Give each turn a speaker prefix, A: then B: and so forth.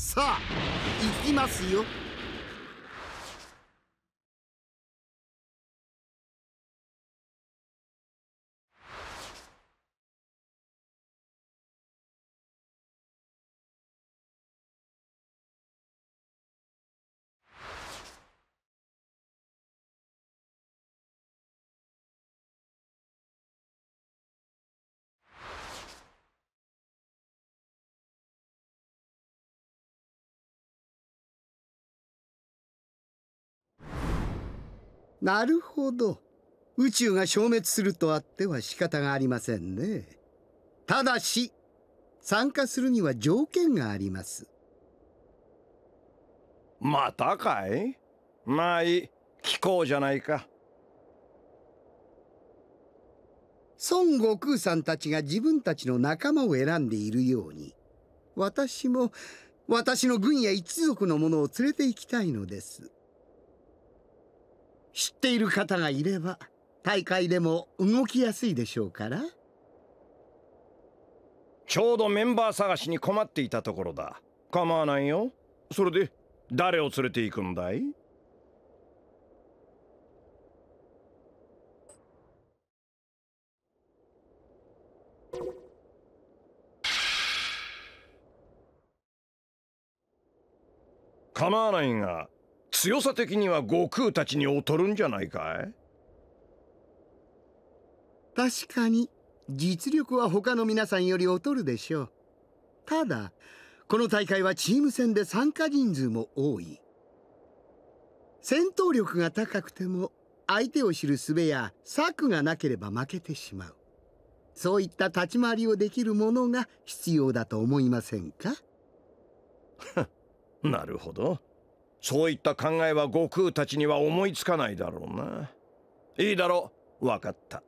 A: さあ行きますよなるほど宇宙が消滅するとあっては仕方がありませんねただし参加するには条件がありますま
B: たかいまあいい聞こうじゃないか
A: 孫悟空さんたちが自分たちの仲間を選んでいるように私も私の軍や一族の者を連れて行きたいのです。知っている方がいれば大会でも動きやすいでしょうからちょうどメンバー
B: 探しに困っていたところだ構わないよそれで誰を連れていくんだい構わないが強さ的には悟空たちに劣るんじゃないかい
A: 確かに実力は他の皆さんより劣るでしょうただこの大会はチーム戦で参加人数も多い戦闘力が高くても相手を知る術や策がなければ負けてしまうそういった立ち回りをできるものが必要だと思いませんか な
B: るほど。そういった考えは悟空たちには思いつかないだろうな。いいだろう。分かった。